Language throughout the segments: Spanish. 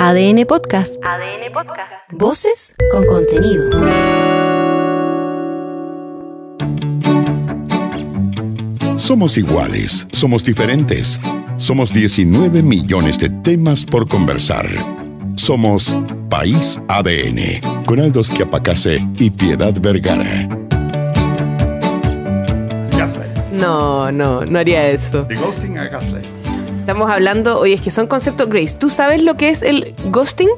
ADN Podcast. ADN Podcast. Voces con contenido. Somos iguales, somos diferentes. Somos 19 millones de temas por conversar. Somos País ADN, con Aldo Quiapacase y Piedad Vergara. No, no, no haría esto. The a Estamos hablando, oye, es que son conceptos, Grace, ¿tú sabes lo que es el ghosting?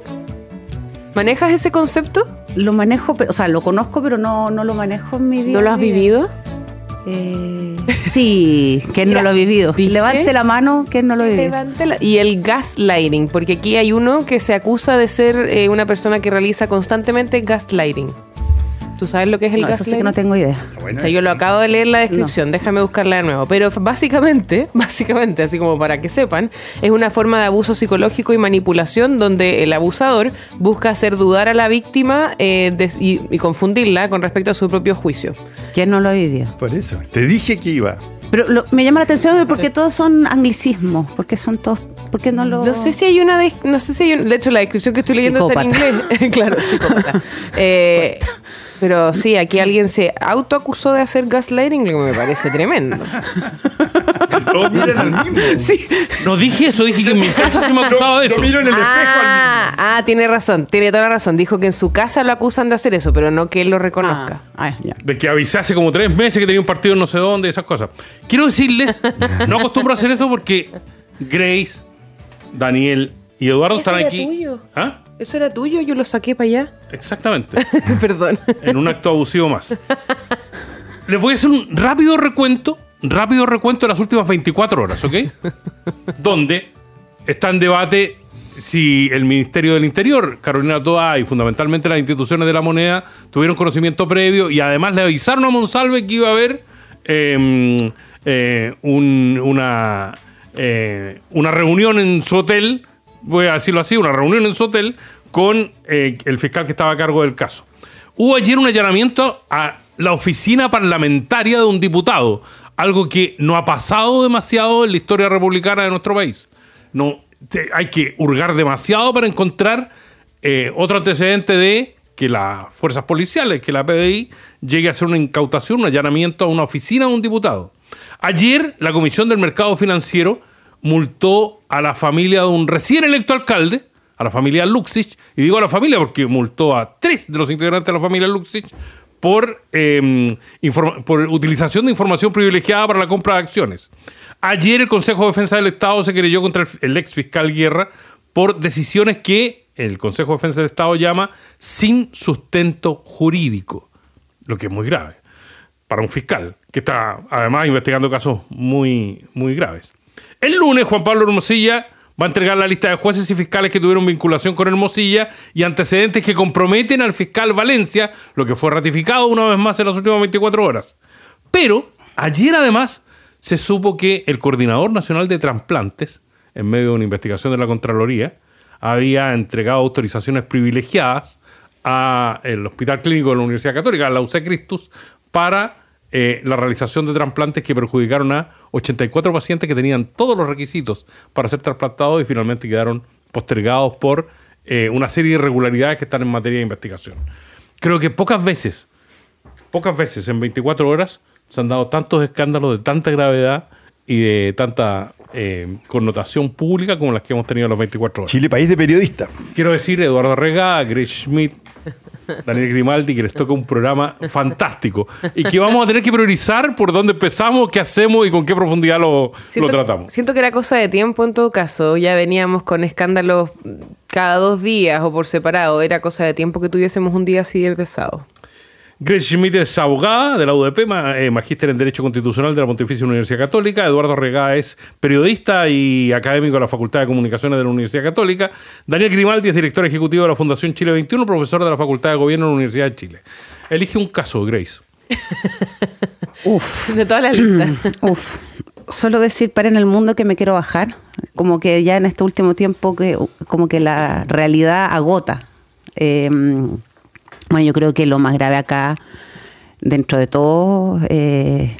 ¿Manejas ese concepto? Lo manejo, o sea, lo conozco, pero no, no lo manejo en mi vida. ¿No lo has vivido? Eh, sí, que no lo ha vivido. Levante la mano, ¿quién no lo ha vivido. Y el gaslighting, porque aquí hay uno que se acusa de ser eh, una persona que realiza constantemente gaslighting. ¿Tú sabes lo que es el no, Eso que no tengo idea. Ah, yo lo acabo de leer la descripción, déjame buscarla de nuevo. Pero básicamente, básicamente, así como para que sepan, es una forma de abuso psicológico y manipulación donde el abusador busca hacer dudar a la víctima eh, y, confundirla con respecto a su propio juicio. ¿Quién no lo ha vivido? Por eso, te dije que iba. Pero me llama la atención porque todos son anglicismos, porque son todos ¿Por qué no lo.? No sé si hay una. De, no sé si hay De hecho, la descripción que estoy leyendo está en inglés. claro, psicópata. Eh, pero sí, aquí alguien se autoacusó de hacer gaslighting, lo que me parece tremendo. miran al mismo. Sí. No dije eso, dije que en mi casa se me acusaba de eso. Yo miro en el espejo al ah, ah, tiene razón, tiene toda la razón. Dijo que en su casa lo acusan de hacer eso, pero no que él lo reconozca. Ah, ah, de que avisase como tres meses que tenía un partido en no sé dónde, esas cosas. Quiero decirles, no acostumbro a hacer eso porque Grace, Daniel y Eduardo Eso era aquí. Tuyo. ¿Ah? Eso era tuyo, yo lo saqué para allá. Exactamente. Perdón. En un acto abusivo más. Les voy a hacer un rápido recuento, rápido recuento de las últimas 24 horas, ¿ok? Donde está en debate si el Ministerio del Interior, Carolina Toa y fundamentalmente las instituciones de la moneda tuvieron conocimiento previo y además le avisaron a Monsalve que iba a haber em, eh, una, eh, una reunión en su hotel voy a decirlo así, una reunión en su hotel con eh, el fiscal que estaba a cargo del caso. Hubo ayer un allanamiento a la oficina parlamentaria de un diputado, algo que no ha pasado demasiado en la historia republicana de nuestro país. No, hay que hurgar demasiado para encontrar eh, otro antecedente de que las fuerzas policiales, que la PDI llegue a hacer una incautación, un allanamiento a una oficina de un diputado. Ayer la Comisión del Mercado Financiero multó a la familia de un recién electo alcalde, a la familia Luxich, y digo a la familia porque multó a tres de los integrantes de la familia Luxich por, em, utilización de información privilegiada para la compra de acciones. Ayer el Consejo de Defensa del Estado se creyó contra el ex fiscal Guerra por decisiones que el Consejo de Defensa del Estado llama sin sustento jurídico, lo que es muy grave para un fiscal que está además investigando casos muy, muy graves. El lunes, Juan Pablo Hermosilla va a entregar la lista de jueces y fiscales que tuvieron vinculación con Hermosilla y antecedentes que comprometen al fiscal Valencia, lo que fue ratificado una vez más en las últimas 24 horas. Pero ayer además se supo que el Coordinador Nacional de trasplantes, en medio de una investigación de la Contraloría, había entregado autorizaciones privilegiadas al Hospital Clínico de la Universidad Católica, la UC Cristus, para eh, la realización de trasplantes que perjudicaron a 84 pacientes que tenían todos los requisitos para ser trasplantados y finalmente quedaron postergados por eh, una serie de irregularidades que están en materia de investigación. Creo que pocas veces, pocas veces en 24 horas se han dado tantos escándalos de tanta gravedad y de tanta eh, connotación pública como las que hemos tenido en los 24 horas. Chile, país de periodistas. Quiero decir, Eduardo Rega, Greg Schmidt, Daniel Grimaldi, que les toca un programa fantástico y que vamos a tener que priorizar por dónde empezamos, qué hacemos y con qué profundidad lo, tratamos. Siento que era cosa de tiempo en todo caso. Ya veníamos con escándalos cada dos días o por separado. Era cosa de tiempo que tuviésemos un día así de pesado. Grace Schmidt es abogada de la UDP, eh, magíster en Derecho Constitucional de la Pontificia Universidad Católica. Eduardo Regá es periodista y académico de la Facultad de Comunicaciones de la Universidad Católica. Daniel Grimaldi es director ejecutivo de la Fundación Chile 21, profesor de la Facultad de Gobierno de la Universidad de Chile. Elige un caso, Grace. Uf. De toda la lista. Uf. Solo decir, para en el mundo que me quiero bajar. Como que ya en este último tiempo, que, como que la realidad agota. Em, bueno, yo creo que lo más grave acá, dentro de todo, eh,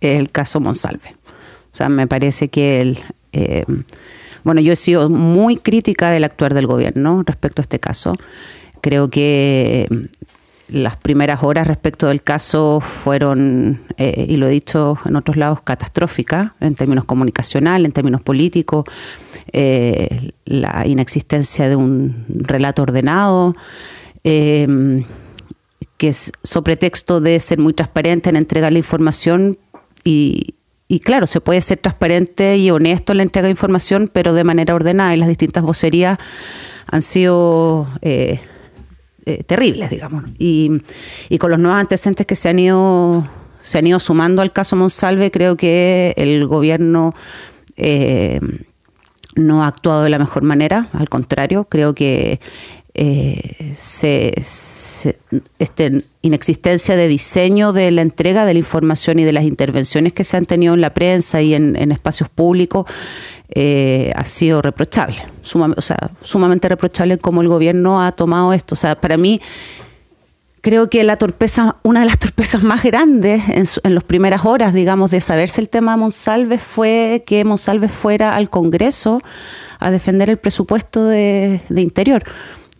es el caso Monsalve. O sea, me parece que él... Eh, bueno, yo he sido muy crítica del actuar del gobierno respecto a este caso. Creo que las primeras horas respecto del caso fueron, eh, y lo he dicho en otros lados, catastróficas en términos comunicacional, en términos políticos, la inexistencia de un relato ordenado, eh, que sobre pretexto de ser muy transparente en entregar la información y, claro, se puede ser transparente y honesto en la entrega de información, pero de manera ordenada y las distintas vocerías han sido... Eh, eh, terribles, digamos. Y, con los nuevos antecedentes que se han ido se han ido sumando al caso Monsalve, creo que el gobierno eh, no ha actuado de la mejor manera, al contrario, creo que eh, este, inexistencia de diseño de la entrega de la información y de las intervenciones que se han tenido en la prensa y en, espacios públicos eh, ha sido reprochable, o sea, sumamente reprochable como el gobierno ha tomado esto. O sea, para mí creo que la torpeza, una de las torpezas más grandes en, las primeras horas, digamos, de saberse el tema de Monsalves fue que Monsalve fuera al Congreso a defender el presupuesto de Interior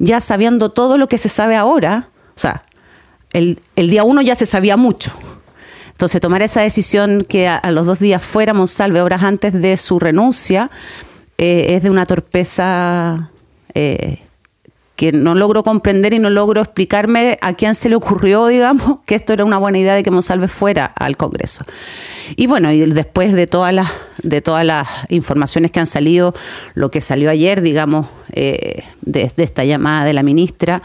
ya sabiendo todo lo que se sabe ahora, o sea, el, día uno ya se sabía mucho. Entonces, tomar esa decisión que a, los dos días fuera Monsalve, horas antes de su renuncia, eh, es de una torpeza eh, que no logro comprender y no logro explicarme a quién se le ocurrió, digamos, que esto era una buena idea de que Monsalves fuera al Congreso. Y bueno, y después de todas las, de todas las informaciones que han salido, lo que salió ayer, digamos, eh, de, esta llamada de la ministra,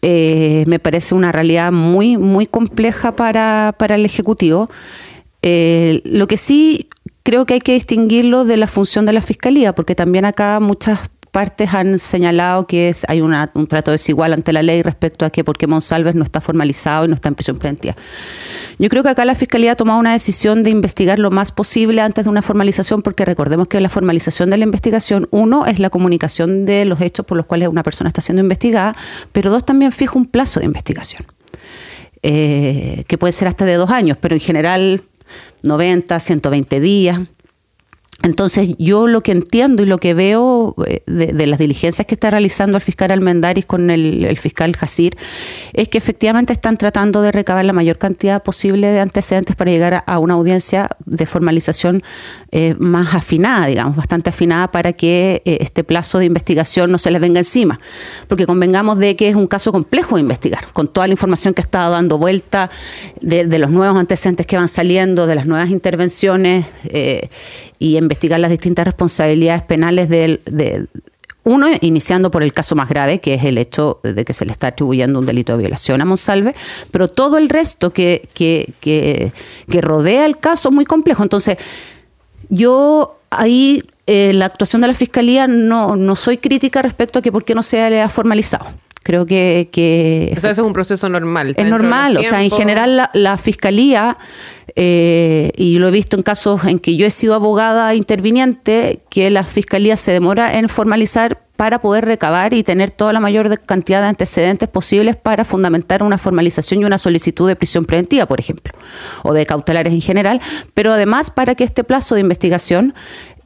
eh, me parece una realidad muy, muy compleja para, el Ejecutivo. Eh, lo que sí creo que hay que distinguirlo de la función de la Fiscalía, porque también acá muchas partes han señalado que hay un trato desigual ante la ley respecto a que porque Monsalves no está formalizado y no está en prisión preventiva. Yo creo que acá la Fiscalía ha tomado una decisión de investigar lo más posible antes de una formalización, porque recordemos que la formalización de la investigación, uno, es la comunicación de los hechos por los cuales una persona está siendo investigada, pero dos, también fija un plazo de investigación, eh, que puede ser hasta de dos años, pero en general 90, 120 días. Entonces, yo lo que entiendo y lo que veo eh, de, las diligencias que está realizando el fiscal Almendaris con el, fiscal Jacir es que efectivamente están tratando de recabar la mayor cantidad posible de antecedentes para llegar a, una audiencia de formalización eh, más afinada, digamos, bastante afinada para que eh, este plazo de investigación no se les venga encima. Porque convengamos de que es un caso complejo de investigar, con toda la información que ha estado dando vuelta, de, los nuevos antecedentes que van saliendo, de las nuevas intervenciones y investigar las distintas responsabilidades penales del, de, uno, iniciando por el caso más grave, que es el hecho de que se le está atribuyendo un delito de violación a Monsalve, pero todo el resto que, que, que, rodea el caso es muy complejo. Entonces, yo ahí eh, la actuación de la Fiscalía no, no soy crítica respecto a que por qué no se le ha formalizado. Creo que... que o sea, eso es un proceso normal. Es normal, o sea, en general la, fiscalía, eh, y lo he visto en casos en que yo he sido abogada interviniente, que la fiscalía se demora en formalizar para poder recabar y tener toda la mayor cantidad de antecedentes posibles para fundamentar una formalización y una solicitud de prisión preventiva, por ejemplo, o de cautelares en general, pero además para que este plazo de investigación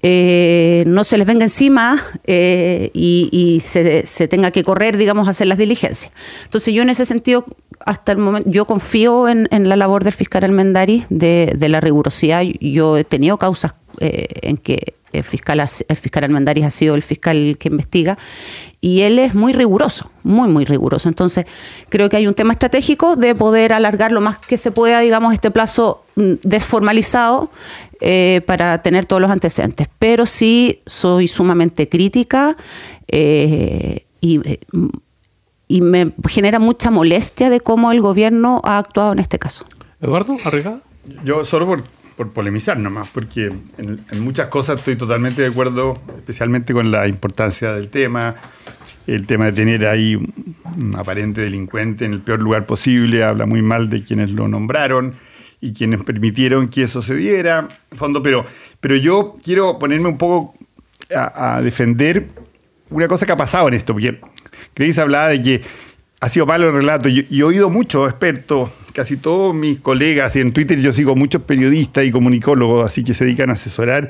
eh, no se les venga encima eh, y, se, tenga que correr, digamos, a hacer las diligencias. Entonces yo en ese sentido, hasta el momento, yo confío en, la labor del fiscal Almendari, de, la rigurosidad. Yo he tenido causas eh, en que el fiscal, el fiscal Almendari ha sido el fiscal que investiga y él es muy riguroso, muy, muy riguroso. Entonces, creo que hay un tema estratégico de poder alargar lo más que se pueda, digamos, este plazo mm, desformalizado eh, para tener todos los antecedentes. Pero sí soy sumamente crítica eh, eh, y, me genera mucha molestia de cómo el gobierno ha actuado en este caso. Eduardo, arriba. Yo solo por, polemizar nomás, porque en, muchas cosas estoy totalmente de acuerdo, especialmente con la importancia del tema, el tema de tener ahí un aparente delincuente en el peor lugar posible, habla muy mal de quienes lo nombraron y quienes permitieron que eso se diera. Fondo, pero, pero yo quiero ponerme un poco a, defender una cosa que ha pasado en esto, porque Cris hablaba de que ha sido malo el relato. y he oído muchos expertos, casi todos mis colegas, y en Twitter yo sigo muchos periodistas y comunicólogos, así que se dedican a asesorar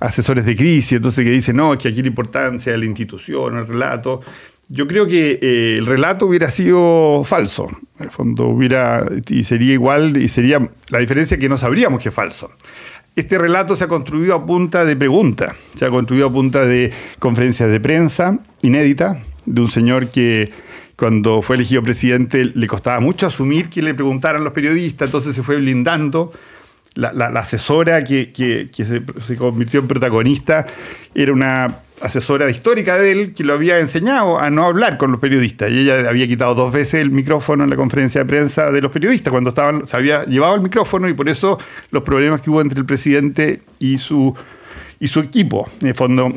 asesores de crisis, entonces que dicen, no, es que aquí la importancia de la institución, el relato. Yo creo que eh, el relato hubiera sido falso. En el fondo hubiera. y sería igual, y sería. La diferencia que no sabríamos que es falso. Este relato se ha construido a punta de preguntas, se ha construido a punta de conferencias de prensa inédita, de un señor que cuando fue elegido presidente le costaba mucho asumir que le preguntaran los periodistas, entonces se fue blindando. La, asesora que, se convirtió en protagonista era una asesora histórica de él que lo había enseñado a no hablar con los periodistas. Y ella había quitado dos veces el micrófono en la conferencia de prensa de los periodistas cuando estaban, se había llevado el micrófono y por eso los problemas que hubo entre el presidente y su y su equipo, en fondo,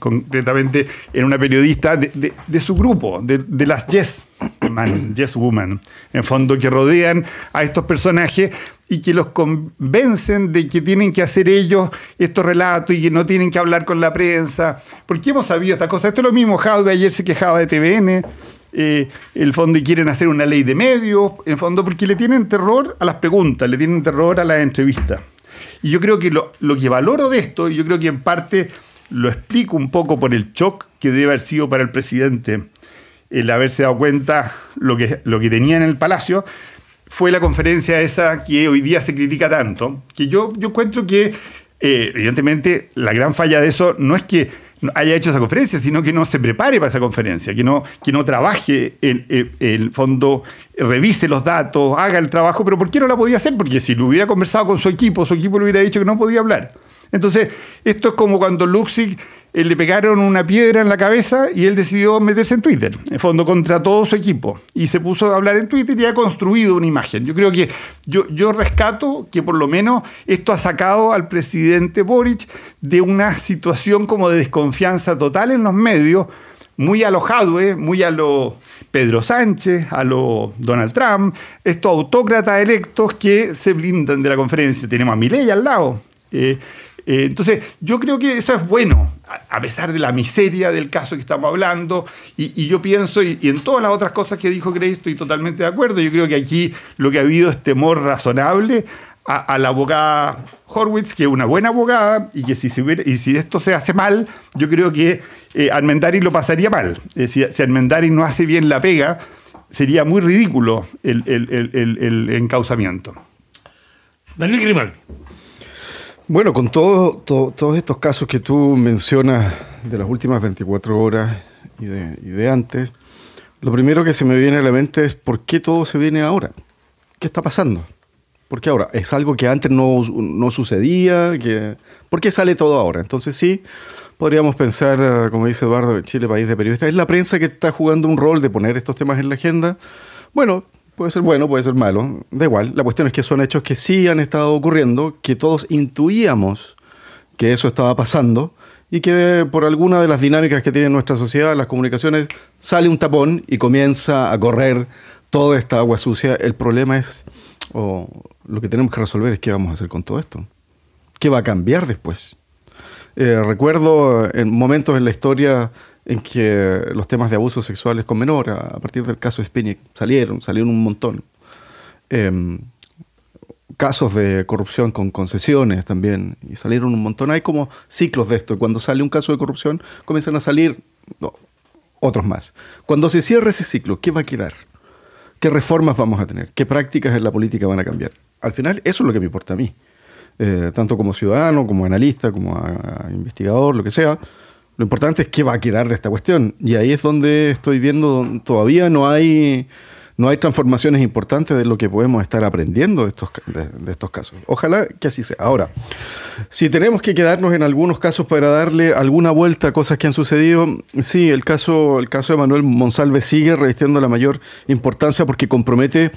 concretamente en una periodista de, su grupo, de, las Yes Man, Woman, en fondo, que rodean a estos personajes y que los convencen de que tienen que hacer ellos estos relatos y que no tienen que hablar con la prensa. Porque hemos sabido estas cosa. Esto es lo mismo, Jadwe ayer se quejaba de TVN, eh, el fondo y quieren hacer una ley de medios, en el fondo, porque le tienen terror a las preguntas, le tienen terror a las entrevistas. Y yo creo que lo, que valoro de esto, y yo creo que en parte lo explico un poco por el shock que debe haber sido para el presidente el haberse dado cuenta lo que, lo que tenía en el palacio, fue la conferencia esa que hoy día se critica tanto, que yo, yo encuentro que, eh, evidentemente, la gran falla de eso no es que haya hecho esa conferencia, sino que no se prepare para esa conferencia, que no, que no trabaje en, el fondo revise los datos, haga el trabajo, pero ¿por qué no la podía hacer? Porque si lo hubiera conversado con su equipo, su equipo le hubiera dicho que no podía hablar. Entonces, esto es como cuando Luxig eh, le pegaron una piedra en la cabeza y él decidió meterse en Twitter. En fondo, contra todo su equipo. Y se puso a hablar en Twitter y ha construido una imagen. Yo creo que yo, yo rescato que por lo menos esto ha sacado al presidente Boric de una situación como de desconfianza total en los medios muy alojado, lo muy a lo Pedro Sánchez, a lo Donald Trump, estos autócratas electos que se blindan de la conferencia. Tenemos a Milei al lado. Eh, eh, entonces, yo creo que eso es bueno, a, pesar de la miseria del caso que estamos hablando, y, yo pienso, y, en todas las otras cosas que dijo Grace, estoy totalmente de acuerdo, yo creo que aquí lo que ha habido es temor razonable a, la abogada Horwitz, que es una buena abogada, y que si, si esto se hace mal, yo creo que eh, Almendari lo pasaría mal. Eh, si, si, Almendari no hace bien la pega, sería muy ridículo el, el, encauzamiento. Daniel Grimaldi. Bueno, con todos estos casos que tú mencionas de las últimas 24 horas y de, y de, antes, lo primero que se me viene a la mente es por qué todo se viene ahora. ¿Qué está pasando? Porque ahora es algo que antes no, sucedía, que, qué sale todo ahora. Entonces sí, podríamos pensar, eh, como dice Eduardo, Chile, país de periodistas, es la prensa que está jugando un rol de poner estos temas en la agenda. Bueno, puede ser bueno, puede ser malo, da igual. La cuestión es que son hechos que sí han estado ocurriendo, que todos intuíamos que eso estaba pasando y que por alguna de las dinámicas que tiene nuestra sociedad, las comunicaciones, sale un tapón y comienza a correr toda esta agua sucia. El problema es... Lo que tenemos que resolver es qué vamos a hacer con todo esto. ¿Qué va a cambiar después? Eh, recuerdo en momentos en la historia en que los temas de abusos sexuales con menor, a, partir del caso Spinnick, salieron, salieron un montón. Em, casos de corrupción con concesiones también, y salieron un montón. Hay como ciclos de esto, cuando sale un caso de corrupción, comienzan a salir otros más. Cuando se cierre ese ciclo, ¿qué va a quedar? ¿Qué reformas vamos a tener? ¿Qué prácticas en la política van a cambiar? al final eso es lo que me importa a mí. Eh, tanto como ciudadano, como analista, como investigador, lo que sea. Lo importante es qué va a quedar de esta cuestión. Y ahí es donde estoy viendo, todavía no hay, no hay transformaciones importantes de lo que podemos estar aprendiendo de estos, de, estos casos. Ojalá que así sea. Ahora, si tenemos que quedarnos en algunos casos para darle alguna vuelta a cosas que han sucedido, sí, el caso, el caso de Manuel Monsalve sigue revistiendo la mayor importancia porque compromete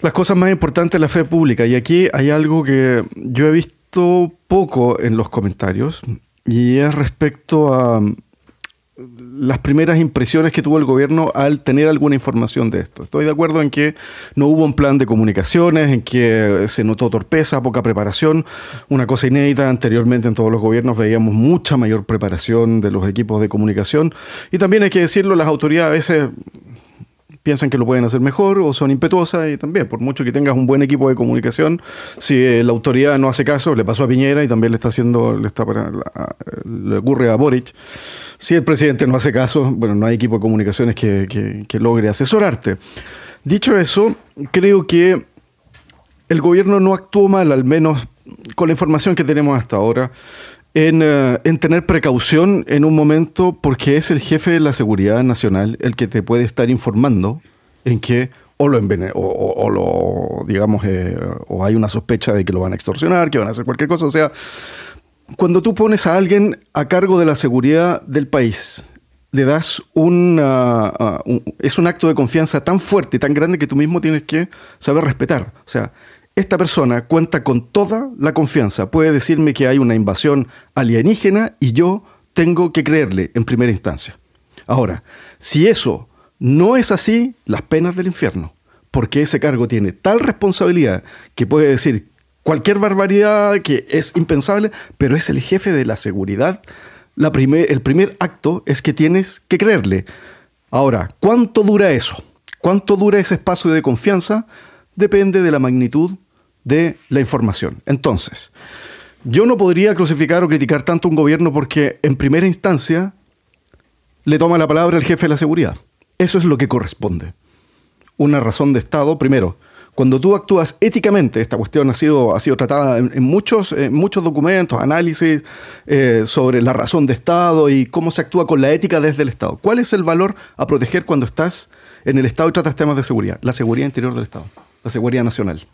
las cosas más importantes de la fe pública. Y aquí hay algo que yo he visto poco en los comentarios y es respecto a mm, las primeras impresiones que tuvo el gobierno al tener alguna información de esto. Estoy de acuerdo en que no hubo un plan de comunicaciones, en que se notó torpeza, poca preparación, una cosa inédita. Anteriormente en todos los gobiernos veíamos mucha mayor preparación de los equipos de comunicación y también hay que decirlo, las autoridades a veces piensan que lo pueden hacer mejor o son impetuosas y también, por mucho que tengas un buen equipo de comunicación, si eh, la autoridad no hace caso, le pasó a Piñera y también le está haciendo, le, está para ocurre a Boric, si el presidente no hace caso, bueno, no hay equipo de comunicaciones que, que logre asesorarte. Dicho eso, creo que el gobierno no actuó mal, al menos con la información que tenemos hasta ahora. Eh, en, tener precaución en un momento porque es el jefe de la seguridad nacional el que te puede estar informando en que o lo o, lo digamos eh, o hay una sospecha de que lo van a extorsionar, que van a hacer cualquier cosa, o sea, cuando tú pones a alguien a cargo de la seguridad del país, le das ah, un, es un acto de confianza tan fuerte y tan grande que tú mismo tienes que saber respetar. O sea, esta persona cuenta con toda la confianza. Puede decirme que hay una invasión alienígena y yo tengo que creerle en primera instancia. Ahora, si eso no es así, las penas del infierno, porque ese cargo tiene tal responsabilidad que puede decir cualquier barbaridad que es impensable, pero es el jefe de la seguridad. el primer acto es que tienes que creerle. Ahora, ¿cuánto dura eso? ¿Cuánto dura ese espacio de confianza? Depende de la magnitud de la información. Entonces, yo no podría crucificar o criticar tanto un gobierno porque en primera instancia le toma la palabra el jefe de la seguridad. Eso es lo que corresponde. Una razón de Estado, primero, cuando tú actúas éticamente, esta cuestión ha sido, ha sido tratada en, muchos, muchos documentos, análisis eh, sobre la razón de Estado y cómo se actúa con la ética desde el Estado. ¿Cuál es el valor a proteger cuando estás en el Estado y tratas temas de seguridad? La seguridad interior del Estado, la seguridad nacional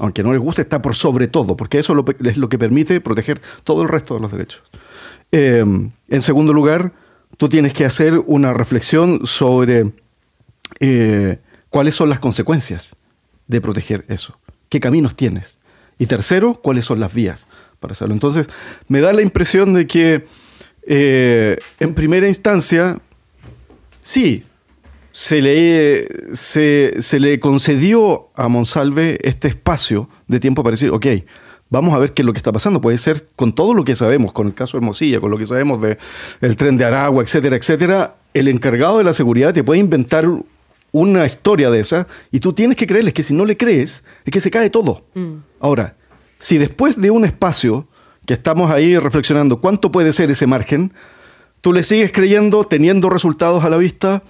aunque no les guste, está por sobre todo, porque eso es lo que permite proteger todo el resto de los derechos. Em, en segundo lugar, tú tienes que hacer una reflexión sobre eh, cuáles son las consecuencias de proteger eso, qué caminos tienes. Y tercero, cuáles son las vías para hacerlo. Entonces, me da la impresión de que eh, en primera instancia, sí, se le, se, le concedió a Monsalve este espacio de tiempo para decir, ok, vamos a ver qué es lo que está pasando. Puede ser con todo lo que sabemos, con el caso Hermosilla, con lo que sabemos del tren de Aragua, etcétera, etcétera. El encargado de la seguridad te puede inventar una historia de esa y tú tienes que creerles que si no le crees, es que se cae todo. Mm. Ahora, si después de un espacio que estamos ahí reflexionando cuánto puede ser ese margen, tú le sigues creyendo, teniendo resultados a la vista,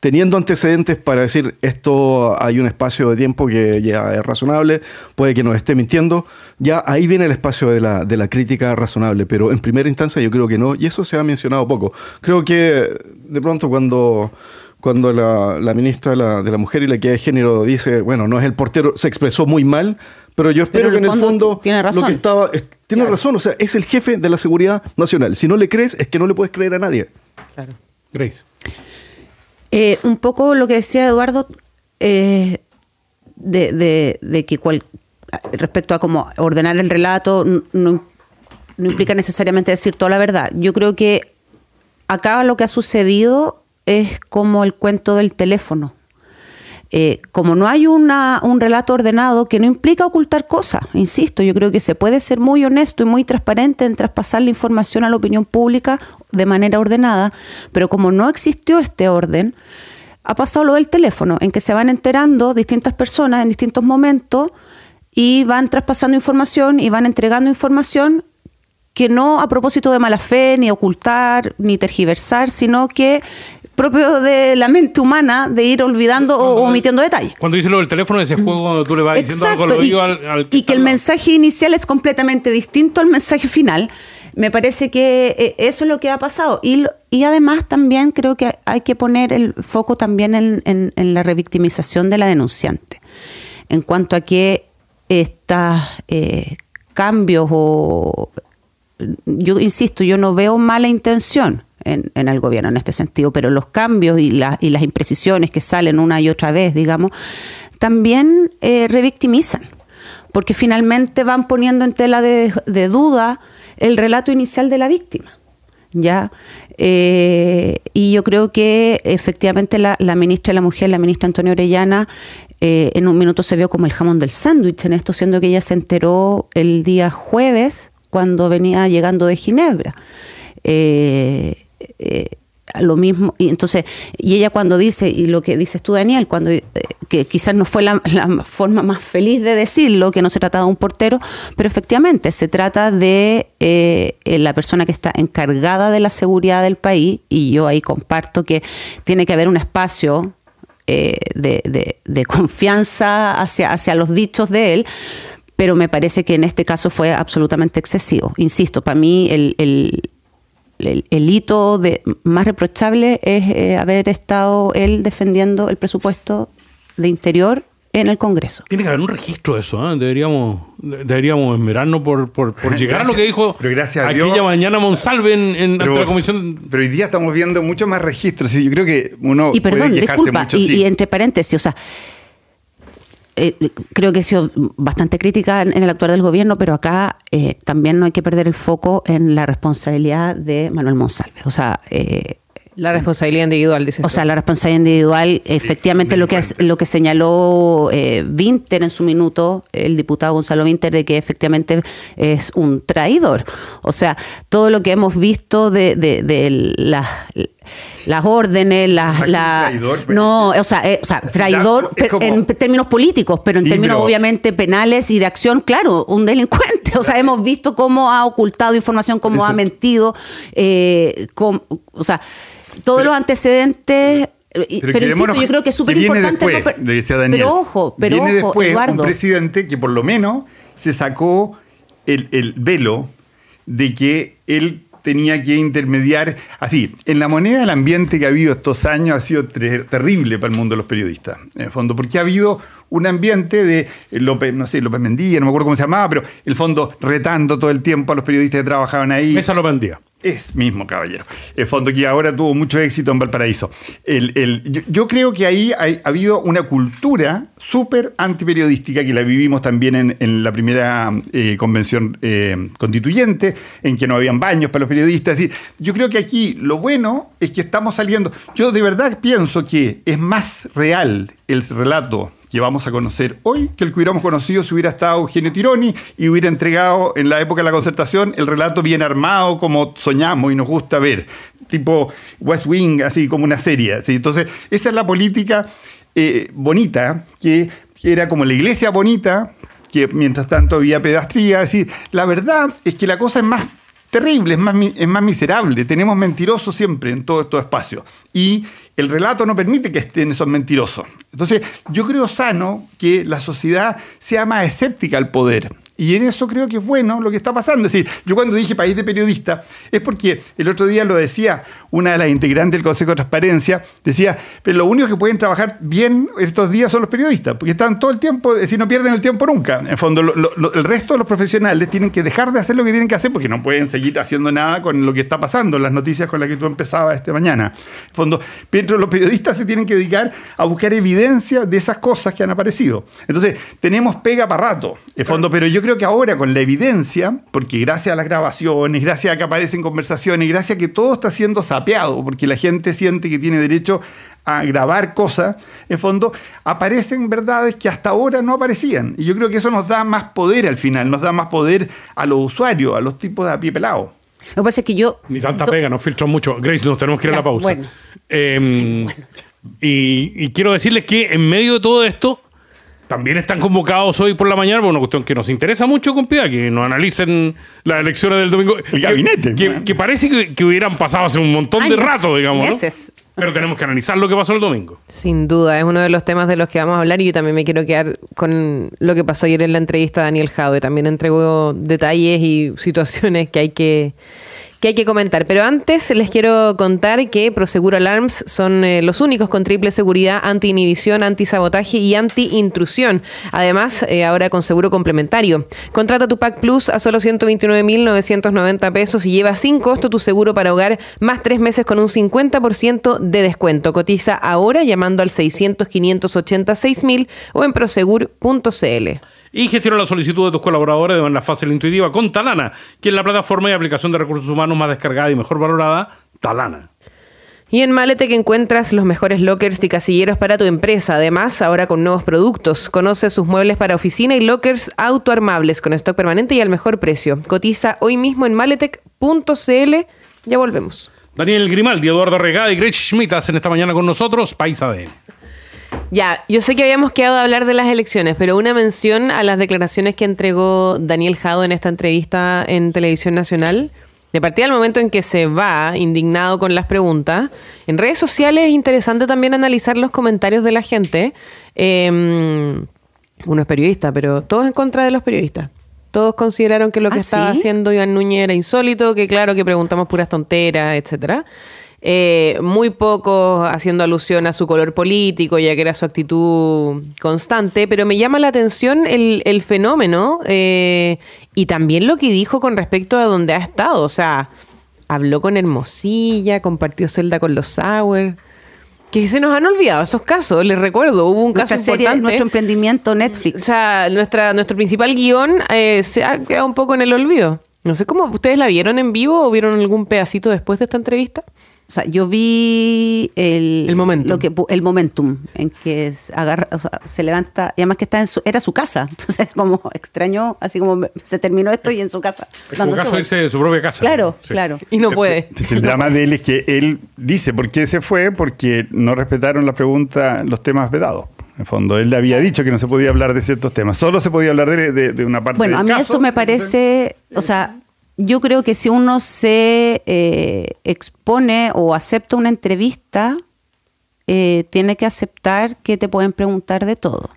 teniendo antecedentes para decir esto hay un espacio de tiempo que ya es razonable, puede que nos esté mintiendo, ya ahí viene el espacio de la, de la crítica razonable, pero en primera instancia yo creo que no, y eso se ha mencionado poco. Creo que de pronto cuando cuando la, ministra de la, de la, Mujer y la que de Género dice, bueno, no es el portero, se expresó muy mal, pero yo espero que en el fondo tiene razón. lo que estaba... tiene razón, o sea, es el jefe de la seguridad nacional. Si no le crees, es que no le puedes creer a nadie. Claro. Grace. Eh, un poco lo que decía Eduardo eh, de, que cual, respecto a cómo ordenar el relato no, no implica necesariamente decir toda la verdad. Yo creo que acá lo que ha sucedido es como el cuento del teléfono. Eh, como no hay un relato ordenado que no implica ocultar cosas, insisto, yo creo que se puede ser muy honesto y muy transparente en traspasar la información a la opinión pública de manera ordenada, pero como no existió este orden, ha pasado lo del teléfono, en que se van enterando distintas personas en distintos momentos y van traspasando información y van entregando información que no a propósito de mala fe, ni ocultar, ni tergiversar, sino que propio de la mente humana de ir olvidando o omitiendo detalles. Cuando dices lo del teléfono, ese juego tú le vas diciendo algo, lo al, al que, y que el mensaje inicial es completamente distinto al mensaje final. Me parece que eh, eso es lo que ha pasado. Y, además también creo que hay que poner el foco también en, la revictimización de la denunciante. En cuanto a que estos eh, cambios o... Yo insisto, yo no veo mala intención en, el gobierno en este sentido, pero los cambios y, las imprecisiones que salen una y otra vez, digamos, también eh, revictimizan, porque finalmente van poniendo en tela de, duda el relato inicial de la víctima. ¿ya? Eh, y yo creo que efectivamente la, ministra de la Mujer, la ministra Antonio Orellana, eh, en un minuto se vio como el jamón del sándwich en esto, siendo que ella se enteró el día jueves cuando venía llegando de Ginebra. Eh, eh, lo mismo. Y entonces, y ella cuando dice, y lo que dices tú, Daniel, cuando eh, que quizás no fue la, forma más feliz de decirlo, que no se trata de un portero, pero efectivamente se trata de eh, la persona que está encargada de la seguridad del país, y yo ahí comparto que tiene que haber un espacio de, confianza hacia, hacia los dichos de él, pero me parece que en este caso fue absolutamente excesivo. Insisto, para mí el, el, hito de, más reprochable es eh, haber estado él defendiendo el presupuesto de interior en el Congreso. Tiene que haber un registro de eso, ¿eh? deberíamos, deberíamos esmerarnos por, por, llegar a lo que dijo gracias a aquella mañana Monsalve en, la comisión. Pero hoy día estamos viendo muchos más registros y yo creo que uno puede disculpa, mucho, y, y entre paréntesis, o sea, eh, creo que he sido bastante crítica en, el actuar del gobierno, pero acá eh, también no hay que perder el foco en la responsabilidad de Manuel Monsalve. O sea, eh, la responsabilidad individual, dice. O sea, la responsabilidad individual, efectivamente, lo que, lo que señaló Vinter en su minuto, el diputado Gonzalo Vinter, de que efectivamente es un traidor. O sea, todo lo que hemos visto de, de las las órdenes, La, traidor, no, o sea, eh, o sea traidor en términos políticos, pero en términos obviamente penales y de acción, claro, un delincuente. O sea, hemos visto cómo ha ocultado información, cómo ha mentido, eh, o sea, todos los antecedentes... Eh, pero, insisto, yo creo que es súper importante... Pero ojo, pero ojo, después un presidente que por lo menos se sacó el, el velo de que él tenía que intermediar. Así, en la moneda el ambiente que ha habido estos años ha sido terrible para el mundo de los periodistas, en el fondo, porque ha habido un ambiente de eh, López, no sé, López Mendía, no me acuerdo cómo se llamaba, pero el fondo retando todo el tiempo a los periodistas que trabajaban ahí. Mesa López Mendía. Es mismo, caballero. El fondo que ahora tuvo mucho éxito en Valparaíso. yo, creo que ahí ha habido una cultura súper antiperiodística que la vivimos también en, la primera eh, convención eh, constituyente, en que no habían baños para los periodistas. y yo creo que aquí lo bueno es que estamos saliendo. Yo de verdad pienso que es más real el relato que vamos a conocer hoy, que el que hubiéramos conocido si hubiera estado Eugenio Tironi y hubiera entregado en la época de la concertación el relato bien armado como soñamos y nos gusta ver, tipo West Wing, así como una serie. Entonces, esa es la política eh, bonita, que era como la iglesia bonita, que mientras tanto había pedastría. Es decir, la verdad es que la cosa es más terrible, es más, más miserable. Tenemos mentirosos siempre en todo estos espacio Y el relato no permite que estén esos mentirosos. Entonces, yo creo sano que la sociedad sea más escéptica al poder y en eso creo que es bueno lo que está pasando. Es decir, yo cuando dije país de periodistas, es porque el otro día lo decía una de las integrantes del Consejo de Transparencia, decía, pero lo único que pueden trabajar bien estos días son los periodistas, porque están todo el tiempo, es decir, no pierden el tiempo nunca. En fondo, el resto de los profesionales tienen que dejar de hacer lo que tienen que hacer porque no pueden seguir haciendo nada con lo que está pasando, las noticias con las que tú empezabas esta mañana. En fondo, los periodistas se tienen que dedicar a buscar evidencia de esas cosas que han aparecido. Entonces, tenemos pega para rato, en fondo, pero yo creo que ahora con la evidencia, porque gracias a las grabaciones, gracias a que aparecen conversaciones, gracias a que todo está siendo sapeado, porque la gente siente que tiene derecho a grabar cosas, en fondo, aparecen verdades que hasta ahora no aparecían. Y yo creo que eso nos da más poder al final, nos da más poder a los usuarios, a los tipos de a pie pelado. Lo que pasa es que yo... Ni tanta pega, nos filtró mucho. Grace, nos tenemos que ir a la pausa. Bueno. Em, y quiero decirles que en medio de todo esto también están convocados hoy por la mañana por una cuestión que nos interesa mucho, compida, que nos analicen las elecciones del domingo. El gabinete. Que, parece que, hubieran pasado hace un montón de rato, digamos. ¿no? Pero tenemos que analizar lo que pasó el domingo. Sin duda, es uno de los temas de los que vamos a hablar y yo también me quiero quedar con lo que pasó ayer en la entrevista a Daniel Jadwe. También entrego detalles y situaciones que hay que que hay que comentar. Pero antes les quiero contar que Proseguro Alarms son eh, los únicos con triple seguridad, anti-inhibición, anti-sabotaje y anti-intrusión. Además, eh, ahora con seguro complementario. Contrata tu Pack Plus a solo 129.990 pesos y lleva sin costo tu seguro para hogar más tres meses con un 50% de descuento. Cotiza ahora llamando al 600 mil o en prosegur.cl y gestiona la solicitud de tus colaboradores de manera fácil e intuitiva con Talana, que es la plataforma y aplicación de recursos humanos más descargada y mejor valorada, Talana. Y en Maletec encuentras los mejores lockers y casilleros para tu empresa. Además, ahora con nuevos productos. Conoce sus muebles para oficina y lockers autoarmables con stock permanente y al mejor precio. Cotiza hoy mismo en maletec.cl. Ya volvemos. Daniel Grimaldi, Eduardo Regada y Greg Schmidt hacen esta mañana con nosotros País ADN. Ya, yo sé que habíamos quedado de hablar de las elecciones, pero una mención a las declaraciones que entregó Daniel Jado en esta entrevista en Televisión Nacional. De partir del momento en que se va, indignado con las preguntas, en redes sociales es interesante también analizar los comentarios de la gente. Em, uno es periodista, pero todos en contra de los periodistas. Todos consideraron que lo que ¿Ah, estaba haciendo Iván Núñez era insólito, que claro, que preguntamos puras tonteras, etcétera. Eh, muy poco haciendo alusión a su color político, ya que era su actitud constante, pero me llama la atención el, fenómeno eh, y también lo que dijo con respecto a donde ha estado, o sea, habló con Hermosilla, compartió celda con los Sauer. Que se nos han olvidado esos casos, les recuerdo, hubo un nuestra caso serie, importante. Nuestro emprendimiento Netflix. O sea, nuestra, nuestro principal guión eh, se ha quedado un poco en el olvido. No sé cómo, ¿ustedes la vieron en vivo o vieron algún pedacito después de esta entrevista? O sea, yo vi el, el momentum. Lo que, el momentum en que se, agarra, se levanta, y además que está en su, era su casa, entonces como extraño, así como se terminó esto y en su casa. En como caso irse de su propia casa. Claro, claro. Y no eh, puede. El drama de él es que él dice por qué se fue, porque no respetaron la pregunta, los temas vedados. En fondo, él le había dicho que no se podía hablar de ciertos temas, solo se podía hablar de, de, de una parte Bueno, a mí eso me parece, o sea, yo creo que si uno se eh, expone o acepta una entrevista, eh, tiene que aceptar que te pueden preguntar de todo.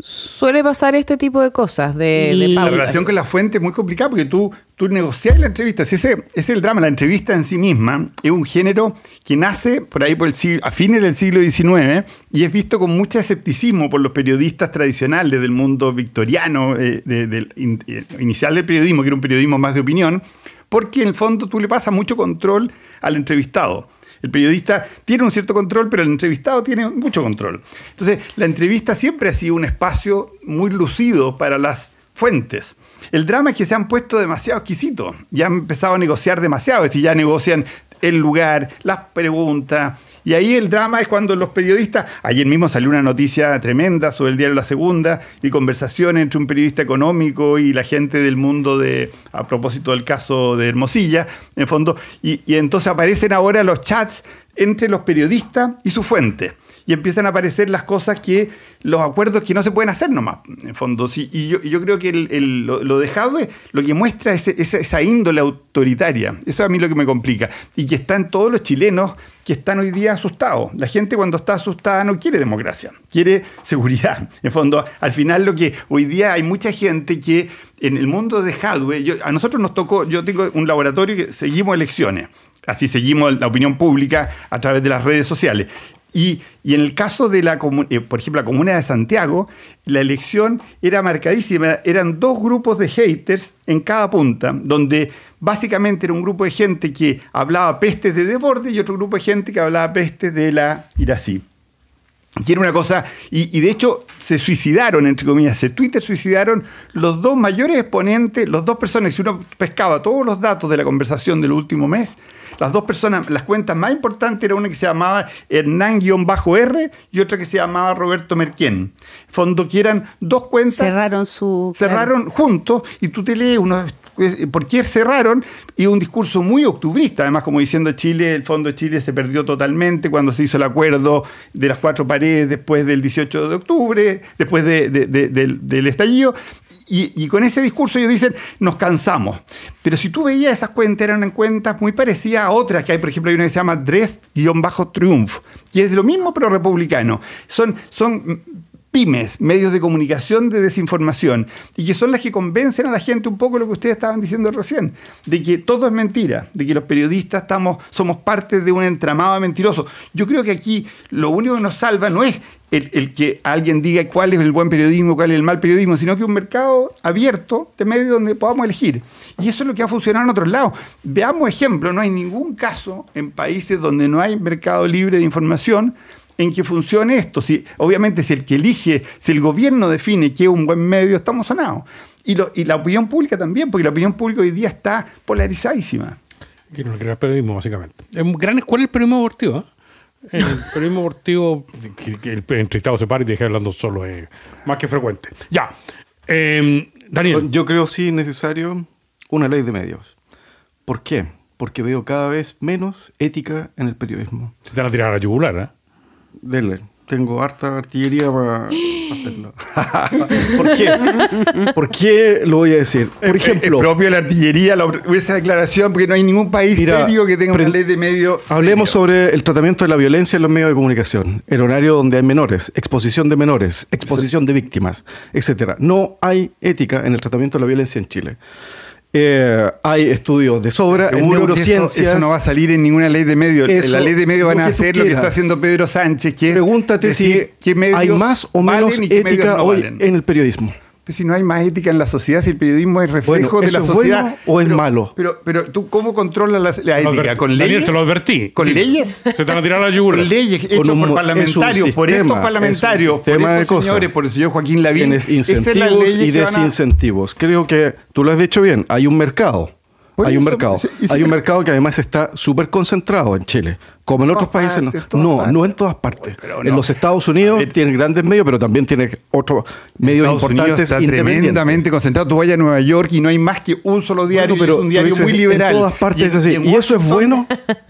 Suele pasar este tipo de cosas. De, la relación con la fuente es muy complicada porque tú tú negociar la entrevista. Si ese, es el drama, la entrevista en sí misma es un género que nace por ahí por el a fines del siglo XIX y es visto con mucho escepticismo por los periodistas tradicionales del mundo victoriano, eh, del eh, inicial del periodismo, que era un periodismo más de opinión, porque en el fondo tú le pasas mucho control al entrevistado. El periodista tiene un cierto control, pero el entrevistado tiene mucho control. Entonces, la entrevista siempre ha sido un espacio muy lucido para las fuentes. El drama es que se han puesto demasiado exquisitos y han empezado a negociar demasiado, es decir, ya negocian el lugar, las preguntas. Y ahí el drama es cuando los periodistas, ayer mismo salió una noticia tremenda sobre el diario La Segunda y conversaciones entre un periodista económico y la gente del mundo de, a propósito del caso de Hermosilla, en fondo, y, y entonces aparecen ahora los chats entre los periodistas y su fuente y empiezan a aparecer las cosas que, los acuerdos que no se pueden hacer nomás, en fondo. y yo, creo que lo, de dejado lo que muestra es esa, índole autoritaria. Eso a mí lo que me complica. Y que están todos los chilenos que están hoy día asustados. La gente cuando está asustada no quiere democracia, quiere seguridad. En fondo, al final lo que hoy día hay mucha gente que en el mundo de Hadwe. a nosotros nos tocó, yo tengo un laboratorio que seguimos elecciones así seguimos la opinión pública a través de las redes sociales. Y, en el caso de la, eh, por ejemplo, la comuna de Santiago, la elección era marcadísima. Eran dos grupos de haters en cada punta, donde básicamente era un grupo de gente que hablaba pestes de desborde y otro grupo de gente que hablaba pestes de la Irací. Y era una cosa, y, de hecho se suicidaron, entre comillas, se Twitter suicidaron los dos mayores exponentes, los dos personas, si uno pescaba todos los datos de la conversación del último mes, las dos personas, las cuentas más importantes era una que se llamaba Hernán-R y otra que se llamaba Roberto Merquén. Fondo que eran dos cuentas. Cerraron su. Cerraron juntos y tú te lees unos eh, por qué cerraron, y un discurso muy octubrista, además como diciendo Chile, el Fondo de Chile se perdió totalmente cuando se hizo el acuerdo de las cuatro paredes después del 18 de octubre, después del, estallido, y, con ese discurso ellos dicen, nos cansamos. Pero si tú veías esas cuentas, eran cuentas muy parecidas a otras que hay, por ejemplo, hay una que se llama bajo triumph que es lo mismo pero republicano. Son, son pymes, medios de comunicación de desinformación, y que son las que convencen a la gente un poco lo que ustedes estaban diciendo recién, de que todo es mentira, de que los periodistas estamos, somos parte de un entramado mentiroso. Yo creo que aquí lo único que nos salva no es el, que alguien diga cuál es el buen periodismo, cuál es el mal periodismo, sino que un mercado abierto de medios donde podamos elegir. Y eso es lo que ha funcionado en otros lados. Veamos ejemplo, no hay ningún caso en países donde no hay mercado libre de información en qué funciona esto. Si, obviamente, si el que elige, si el gobierno define que es un buen medio, estamos sonados. Y, y la opinión pública también, porque la opinión pública hoy día está polarizadísima. Quiero crear periodismo, básicamente. Es el periodismo abortivo? ¿eh? El periodismo abortivo que, el entrevistado se para y deja hablando solo, es eh, más que frecuente. Ya. Em, Daniel. Yo creo sí necesario una ley de medios. ¿Por qué? Porque veo cada vez menos ética en el periodismo. Se te van a tirar a la yugular, ¿eh? Dele. Tengo harta artillería para hacerlo. ¿Por qué? ¿Por qué lo voy a decir? Eh, Por eh, ejemplo. El eh, propio la artillería, esa declaración, porque no hay ningún país serio que tenga una ley de medio. Hablemos sobre el tratamiento de la violencia en los medios de comunicación. El horario donde hay menores, exposición de menores, exposición de víctimas, etcétera. No hay ética en el tratamiento de la violencia en Chile. Eh, hay estudios de sobra en neurociencia Eso, no va a salir en ninguna ley de medios la ley de medios van a hacer lo que está haciendo Pedro Sánchez, que es Pregúntate si hay más o menos ética hoy en el periodismo. Pues si no hay más ética en la sociedad, si el periodismo es reflejo de la sociedad. ¿O es malo? Pero, pero, tú, ¿cómo controlas la, ética? ¿Con Daniel, leyes? te lo advertí. ¿Con leyes? Se te van a tirar la lluvia. Con leyes, hechas por parlamentarios, por estos parlamentarios, por estos señores, por el señor Joaquín Lavín. Tienes incentivos y desincentivos. Creo que tú lo has dicho bien, hay un mercado hay un mercado. hay un mercado que además está súper concentrado en Chile. Como en otros países, no. No, en todas partes. En los Estados Unidos tiene grandes medios, pero también tiene otros medios importantes. tremendamente concentrado. Tú vayas a Nueva York y no hay más que un solo diario, pero es un diario muy liberal. En todas partes y, eso es bueno?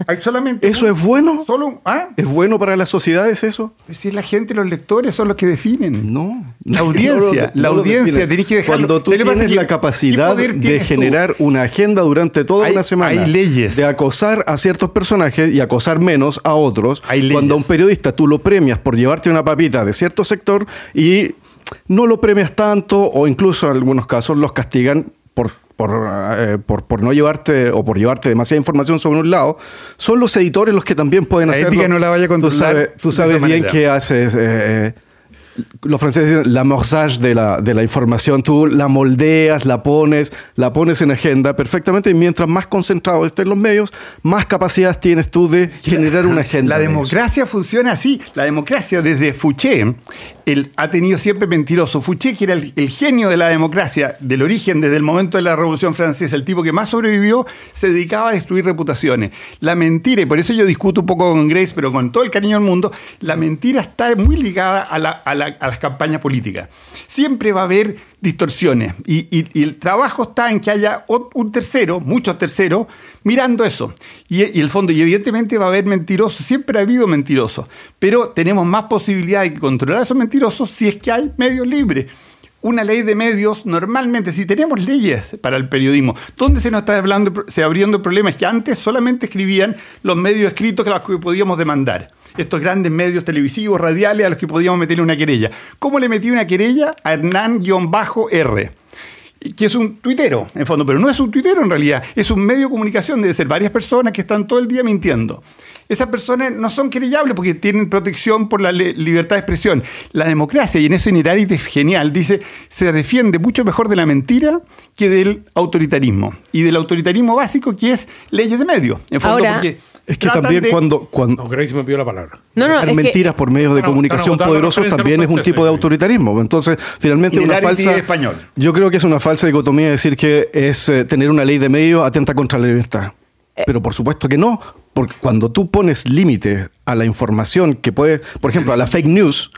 ¿Eso es bueno? Solo, ¿ah? ¿Es bueno para las sociedades eso? Pues si la gente, los lectores son los que definen. No. La audiencia. la audiencia. Tienes Cuando tú tienes la capacidad de generar una agenda durante durante toda una semana hay leyes. de acosar a ciertos personajes y acosar menos a otros. Cuando a un periodista tú lo premias por llevarte una papita de cierto sector y no lo premias tanto o incluso en algunos casos los castigan por por, eh, no llevarte o por llevarte demasiada información sobre un lado, son los editores los que también pueden hacer. La no la vaya con Tú sabes, tú sabes bien qué haces. Eh, eh, los franceses dicen, la morsage de la, de la información, tú la moldeas, la pones, la pones en agenda perfectamente y mientras más concentrado estén los medios, más capacidad tienes tú de generar una agenda. La democracia funciona así. La democracia desde Fouché él ha tenido siempre mentiroso. Fouché, que era el, genio de la democracia, del origen, desde el momento de la Revolución Francesa, el tipo que más sobrevivió, se dedicaba a destruir reputaciones. La mentira, y por eso yo discuto un poco con Grace, pero con todo el cariño del mundo, la mentira está muy ligada a la a las campañas políticas. Siempre va a haber distorsiones y, el trabajo está en que haya un tercero, muchos terceros, mirando eso. Y, el fondo, y evidentemente va a haber mentirosos, siempre ha habido mentirosos, pero tenemos más posibilidad de controlar a esos mentirosos si es que hay medios libres una ley de medios, normalmente, si tenemos leyes para el periodismo, ¿dónde se nos está hablando, se abriendo problemas que antes solamente escribían los medios escritos que los que podíamos demandar? estos grandes medios televisivos, radiales, a los que podíamos meterle una querella. ¿Cómo le metí una querella a Hernán-R? que es un tuitero, en fondo, pero no es un tuitero en realidad, es un medio de comunicación, debe ser varias personas que están todo el día mintiendo. Esas personas no son querellables porque tienen protección por la libertad de expresión. La democracia, y en eso Inerari es genial, dice, se defiende mucho mejor de la mentira que del autoritarismo. Y del autoritarismo básico que es leyes de medio, en fondo, es que también cuando, cuando... No, me la palabra. No, no, es mentiras por medios de comunicación poderosos también es un tipo de autoritarismo. Entonces, finalmente una falsa... Español. Yo creo que es una falsa dicotomía decir que es eh, tener una ley de medios atenta contra la libertad. Eh. Pero por supuesto que no, porque cuando tú pones límite a la información que puede, por ejemplo, a la fake news,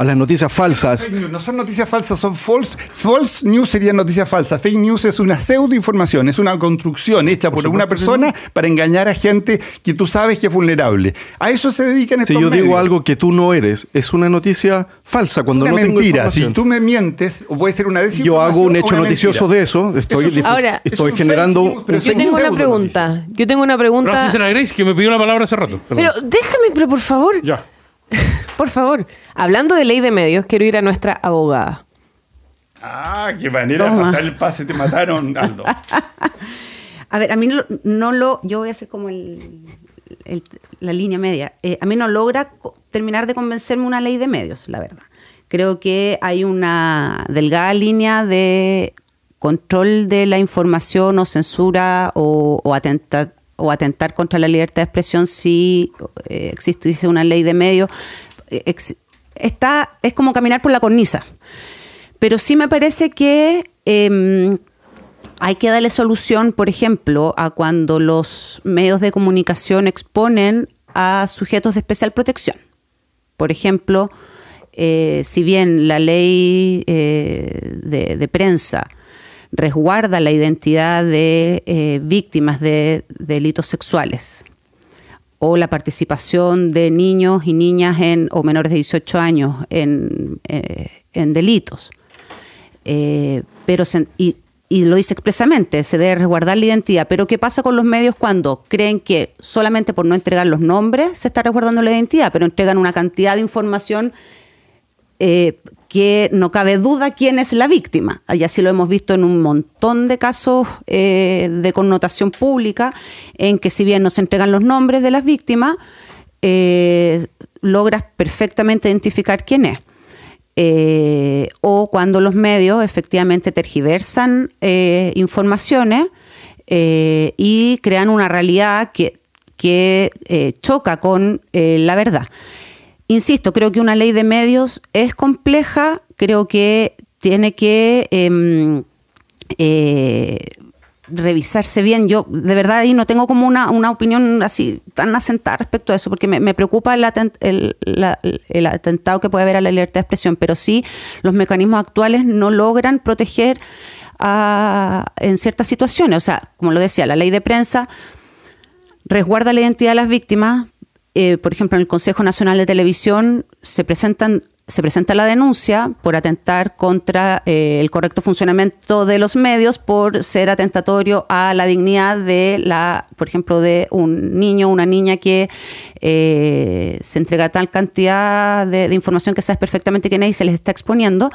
a las noticias falsas. no son noticias falsas, son false, false news sería noticias falsas. Fake news es una pseudoinformación, es una construcción hecha por, una persona para engañar a gente que tú sabes que es vulnerable. A eso se dedican estos Si yo digo algo que tú no eres, es una noticia falsa cuando una no mentira. si tú me mientes, o puede ser una Yo hago un hecho noticioso de eso, estoy, estoy generando Yo tengo una pregunta. Yo tengo una pregunta. Gracias a Grace que me pidió la palabra hace rato. Pero déjame, pero por favor. Ya. por favor, hablando de ley de medios, quiero ir a nuestra abogada. Ah, qué manera de pasar el pase, te mataron, Aldo. a ver, a mí no, lo. Yo voy a hacer como la línea media. Eh, a mí no logra terminar de convencerme una ley de medios, la verdad. Creo que hay una delgada línea de control de la información o censura o, o o atentar contra la libertad de expresión si eh, existe una ley de medios, está, es como caminar por la cornisa. Pero sí me parece que em, hay que darle solución, por ejemplo, a cuando los medios de comunicación exponen a sujetos de especial protección. Por ejemplo, eh, si bien la ley eh, de, prensa resguarda la identidad de eh, víctimas de delitos sexuales, o la participación de niños y niñas o menores de 18 años en, eh, delitos. Eh, pero y, lo dice expresamente, se debe resguardar la identidad. Pero ¿qué pasa con los medios cuando creen que solamente por no entregar los nombres se está resguardando la identidad, pero entregan una cantidad de información eh, que no cabe duda quién es la víctima. Y así lo hemos visto en un montón de casos eh, de connotación pública, en que si bien no se entregan los nombres de las víctimas, eh, logras perfectamente identificar quién es. Eh, o cuando los medios efectivamente tergiversan informaciones y crean una realidad que, que choca con la verdad insisto, creo que una ley de medios es compleja, creo que tiene que em, eh, revisarse bien. Yo de verdad ahí no tengo como una, opinión así tan asentada respecto a eso, porque me, preocupa el, atentado que puede haber a la libertad de expresión, pero sí los mecanismos actuales no logran proteger en ciertas situaciones. O sea, como lo decía, la ley de prensa resguarda la identidad de las víctimas, eh, por ejemplo, en el Consejo Nacional de Televisión se presentan se presenta la denuncia por atentar contra eh, el correcto funcionamiento de los medios por ser atentatorio a la dignidad de la, por ejemplo, de un niño, o una niña que eh, se entrega tal cantidad de, información que sabes perfectamente quién es y se les está exponiendo.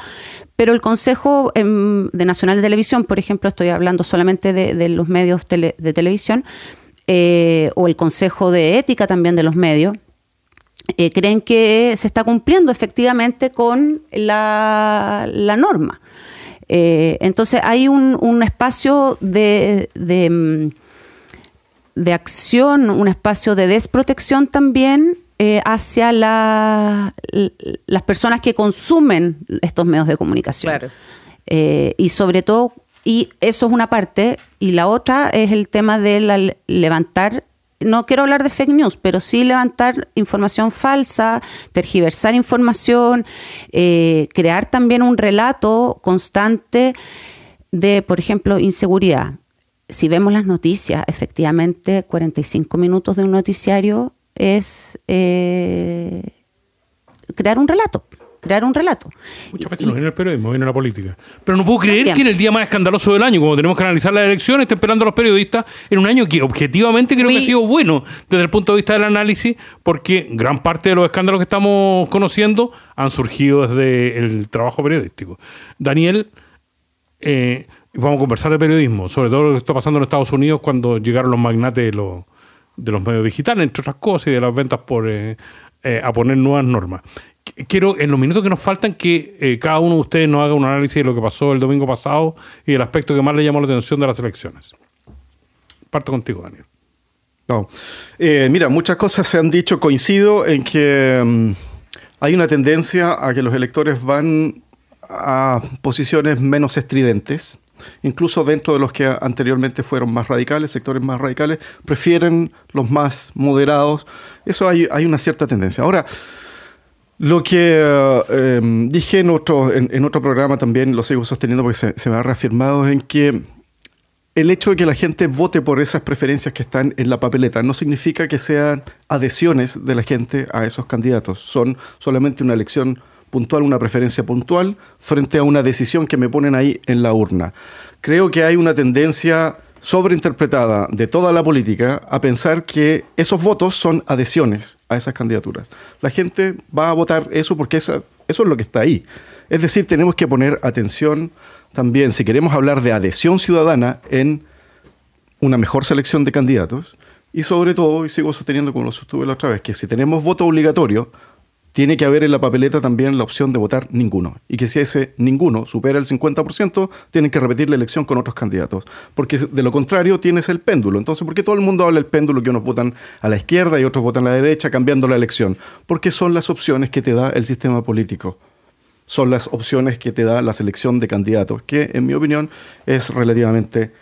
Pero el Consejo em, de Nacional de Televisión, por ejemplo, estoy hablando solamente de, los medios de televisión, eh, o el Consejo de Ética también de los medios, eh, creen que se está cumpliendo efectivamente con la, norma. Eh, entonces hay un, espacio de, mm, de, acción, un espacio de desprotección también hacia las personas que consumen estos medios de comunicación. y sobre todo y eso es una parte. Y la otra es el tema de levantar, no quiero hablar de fake news, pero sí levantar información falsa, tergiversar información, eh, crear también un relato constante de, por ejemplo, inseguridad. Si vemos las noticias, efectivamente 45 minutos de un noticiario es eh, crear un relato crear un relato. Muchas veces no viene el periodismo, viene la política. Pero no puedo creer que en el día más escandaloso del año, cuando tenemos que analizar las elecciones, estén esperando los periodistas en un año que objetivamente creo que ha sido bueno desde el punto de vista del análisis, porque gran parte de los escándalos que estamos conociendo han surgido desde el trabajo periodístico. Daniel, eh, vamos a conversar de periodismo, sobre todo lo que está pasando en Estados Unidos cuando llegaron los magnates de los, de los medios digitales, entre otras cosas, y de las ventas por... Eh, eh, a poner nuevas normas quiero, en los minutos que nos faltan, que eh, cada uno de ustedes nos haga un análisis de lo que pasó el domingo pasado y el aspecto que más le llamó la atención de las elecciones. Parto contigo, Daniel. Eh, mira, muchas cosas se han dicho. Coincido en que mm, hay una tendencia a que los electores van a posiciones menos estridentes. Incluso dentro de los que anteriormente fueron más radicales, sectores más radicales, prefieren los más moderados. Eso hay, hay una cierta tendencia. Ahora, lo que eh, em, dije en otro, en, otro programa también, lo sigo sosteniendo porque se, se me ha reafirmado, en que el hecho de que la gente vote por esas preferencias que están en la papeleta no significa que sean adhesiones de la gente a esos candidatos. Son solamente una elección puntual, una preferencia puntual, frente a una decisión que me ponen ahí en la urna. Creo que hay una tendencia sobreinterpretada de toda la política a pensar que esos votos son adhesiones a esas candidaturas. La gente va a votar eso porque eso es lo que está ahí. Es decir, tenemos que poner atención también, si queremos hablar de adhesión ciudadana, en una mejor selección de candidatos. Y sobre todo, y sigo sosteniendo como lo sostuve la otra vez, que si tenemos voto obligatorio, tiene que haber en la papeleta también la opción de votar ninguno. Y que si ese ninguno supera el 50%, tienen que repetir la elección con otros candidatos. Porque de lo contrario tienes el péndulo. Entonces, ¿por qué todo el mundo habla del péndulo que unos votan a la izquierda y otros votan a la derecha cambiando la elección? Porque son las opciones que te da el sistema político son las opciones que te da la selección de candidatos, que en mi opinión es relativamente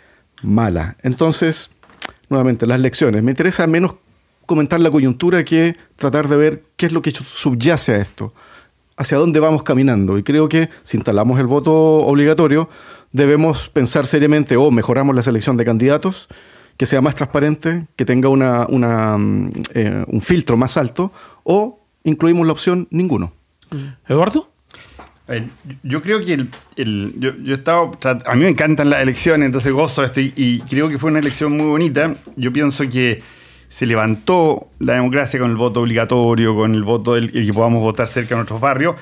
mala. Entonces, nuevamente, las elecciones. Me interesa menos comentar la coyuntura que tratar de ver qué es lo que subyace a esto, hacia dónde vamos caminando. Y creo que si instalamos el voto obligatorio, debemos pensar seriamente o oh, mejoramos la selección de candidatos, que sea más transparente, que tenga una, mm, eh, un filtro más alto, o incluimos la opción ninguno. Mm. Eduardo. Eh, yo creo que el, yo, a mí me encantan las elecciones, entonces gozo esto y creo que fue una elección muy bonita. Yo pienso que se levantó la democracia con el voto obligatorio, con el voto del, que podamos votar cerca de nuestros barrios.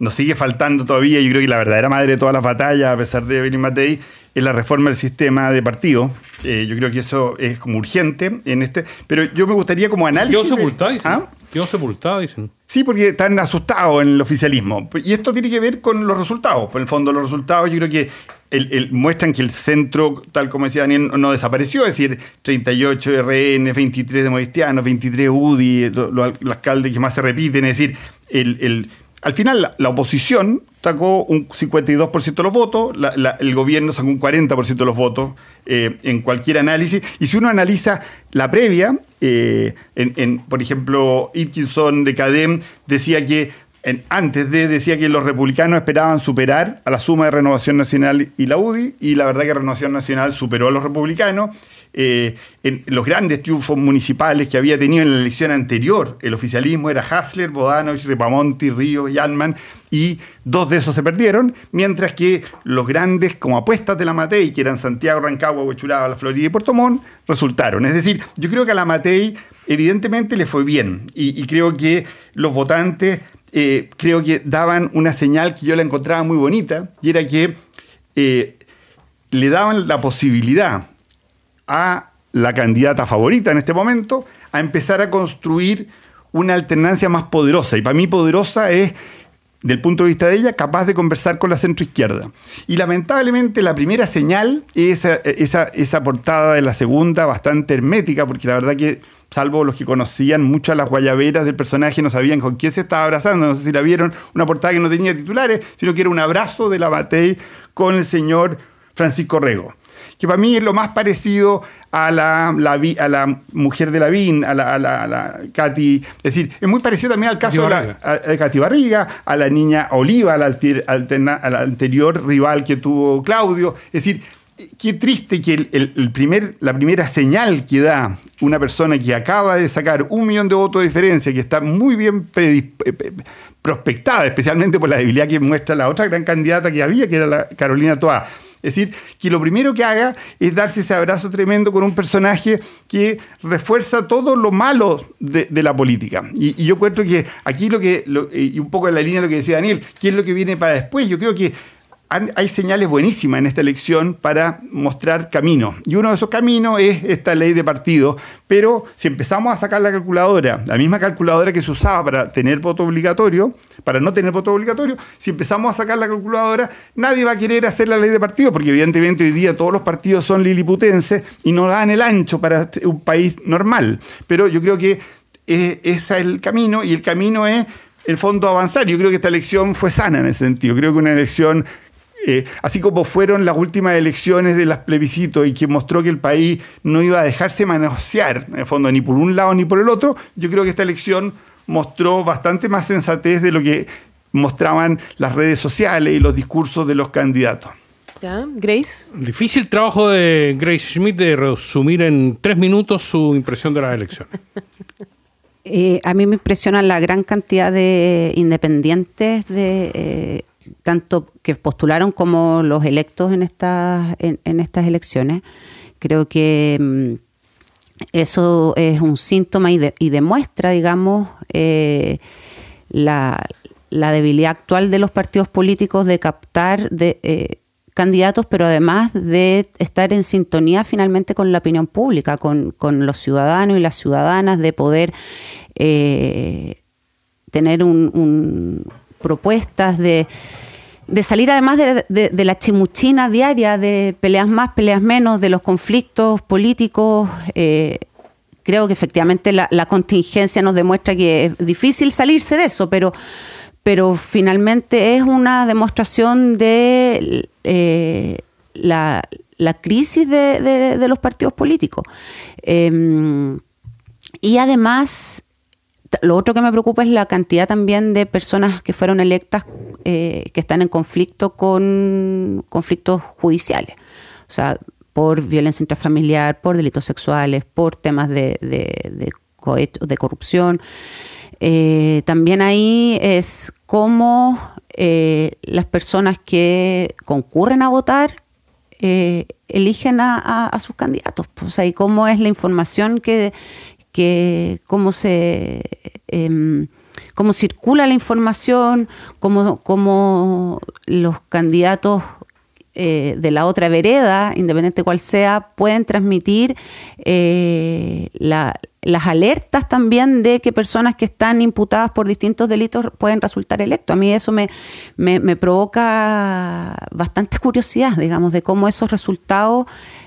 Nos sigue faltando todavía, yo creo que la verdadera madre de todas las batallas, a pesar de Evelyn Matei, es la reforma del sistema de partido. Eh, yo creo que eso es como urgente en este. Pero yo me gustaría como análisis. ¿Ah? Quedó sepultado, dicen. Sí, porque están asustados en el oficialismo. Y esto tiene que ver con los resultados. Por el fondo, los resultados, yo creo que muestran que el centro, tal como decía Daniel, no desapareció, es decir, 38 RN, 23 de Modestiano 23 UDI, los alcaldes que más se repiten, es decir, al final la, oposición sacó un 52% de los votos, el gobierno sacó un 40% de los votos eh, en cualquier análisis, y si uno analiza la previa, eh, por ejemplo, Itkinson de Cadem decía que antes de decía que los republicanos esperaban superar a la suma de Renovación Nacional y la UDI, y la verdad que Renovación Nacional superó a los republicanos. Eh, los grandes triunfos municipales que había tenido en la elección anterior, el oficialismo era Hassler, Bodanovich, Repamonti, Río y y dos de esos se perdieron, mientras que los grandes como apuestas de la Matei, que eran Santiago, Rancagua, Huechuraba, La Florida y Puerto resultaron. Es decir, yo creo que a la Matei evidentemente le fue bien, y creo que los votantes eh, creo que daban una señal que yo la encontraba muy bonita, y era que eh, le daban la posibilidad a la candidata favorita en este momento a empezar a construir una alternancia más poderosa. Y para mí poderosa es, del punto de vista de ella, capaz de conversar con la centroizquierda. Y lamentablemente la primera señal es esa, esa portada de la segunda bastante hermética, porque la verdad que salvo los que conocían muchas las guayaberas del personaje, no sabían con quién se estaba abrazando, no sé si la vieron, una portada que no tenía titulares, sino que era un abrazo de la Matei con el señor Francisco Rego, que para mí es lo más parecido a la, a la mujer de la, a a la Katy, es decir, es muy parecido también al caso de, Katy Barriga, a la niña Oliva, al anterior rival que tuvo Claudio, es decir, qué triste que el, primer, la primera señal que da una persona que acaba de sacar un millón de votos de diferencia, que está muy bien eh, eh, prospectada, especialmente por la debilidad que muestra la otra gran candidata que había, que era la Carolina Toa. Es decir, que lo primero que haga es darse ese abrazo tremendo con un personaje que refuerza todo lo malo de, la política. Y, yo cuento que aquí lo que, y un poco en la línea de lo que decía Daniel, ¿qué es lo que viene para después? Yo creo que hay señales buenísimas en esta elección para mostrar caminos. Y uno de esos caminos es esta ley de partido. Pero si empezamos a sacar la calculadora, la misma calculadora que se usaba para tener voto obligatorio, para no tener voto obligatorio, si empezamos a sacar la calculadora, nadie va a querer hacer la ley de partido, porque evidentemente hoy día todos los partidos son liliputenses y no dan el ancho para un país normal. Pero yo creo que eh, ese es el camino y el camino es el fondo avanzar. Yo creo que esta elección fue sana en ese sentido. Creo que una elección eh, así como fueron las últimas elecciones de las plebiscitos y que mostró que el país no iba a dejarse manosear, en el fondo, ni por un lado ni por el otro, yo creo que esta elección mostró bastante más sensatez de lo que mostraban las redes sociales y los discursos de los candidatos. ¿Ya? Grace. Difícil trabajo de Grace Schmidt de resumir en tres minutos su impresión de las elecciones. Eh, a mí me impresiona la gran cantidad de independientes de... Eh, tanto que postularon como los electos en estas, en, estas elecciones. Creo que mm, eso es un síntoma y, demuestra, digamos, eh, la, debilidad actual de los partidos políticos de captar eh, candidatos, pero además de estar en sintonía finalmente con la opinión pública, con, los ciudadanos y las ciudadanas, de poder eh, tener un propuestas, de, salir además de, la chimuchina diaria de peleas más, peleas menos, de los conflictos políticos. Eh, creo que efectivamente la, contingencia nos demuestra que es difícil salirse de eso, pero, pero finalmente es una demostración de eh, la, crisis de, los partidos políticos. Em, y además lo otro que me preocupa es la cantidad también de personas que fueron electas eh, que están en conflicto con conflictos judiciales. O sea, por violencia intrafamiliar, por delitos sexuales, por temas de, de, corrupción. Eh, también ahí es cómo eh, las personas que concurren a votar eligen a, a, sus candidatos. Pues, o sea, y cómo es la información que, que cómo se em, cómo circula la información, cómo, cómo los candidatos eh, de la otra vereda, independiente cual sea, pueden transmitir eh, las alertas también de que personas que están imputadas por distintos delitos pueden resultar electos. A mí eso me, provoca bastante curiosidad, digamos, de cómo esos resultados...